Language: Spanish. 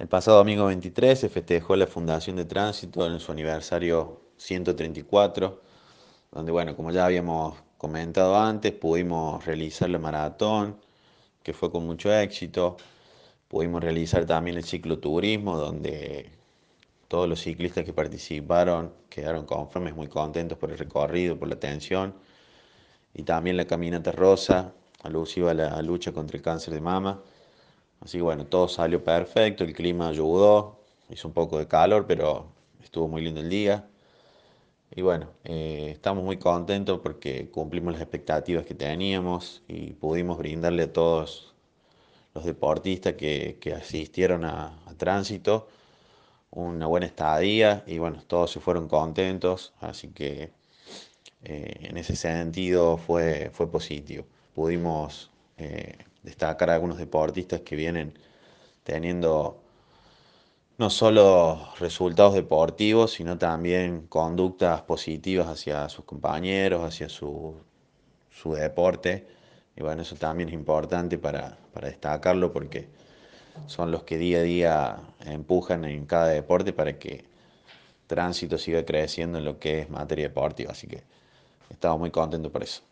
El pasado domingo 23 se festejó la Fundación de Tránsito en su aniversario 134, donde, bueno, como ya habíamos comentado antes, pudimos realizar la maratón, que fue con mucho éxito. Pudimos realizar también el cicloturismo, donde todos los ciclistas que participaron quedaron conformes, muy contentos por el recorrido, por la atención. Y también la caminata rosa, alusiva a la lucha contra el cáncer de mama. Así que bueno, todo salió perfecto, el clima ayudó, hizo un poco de calor, pero estuvo muy lindo el día. Y bueno, eh, estamos muy contentos porque cumplimos las expectativas que teníamos y pudimos brindarle a todos los deportistas que, asistieron a, tránsito una buena estadía y bueno, todos se fueron contentos, así que eh, en ese sentido fue, fue positivo. Pudimos eh, destacar a algunos deportistas que vienen teniendo no solo resultados deportivos, sino también conductas positivas hacia sus compañeros, hacia su, deporte. Y bueno, eso también es importante para, para, destacarlo porque son los que día a día empujan en cada deporte para que tránsito siga creciendo en lo que es materia deportiva. Así que estamos muy contentos por eso.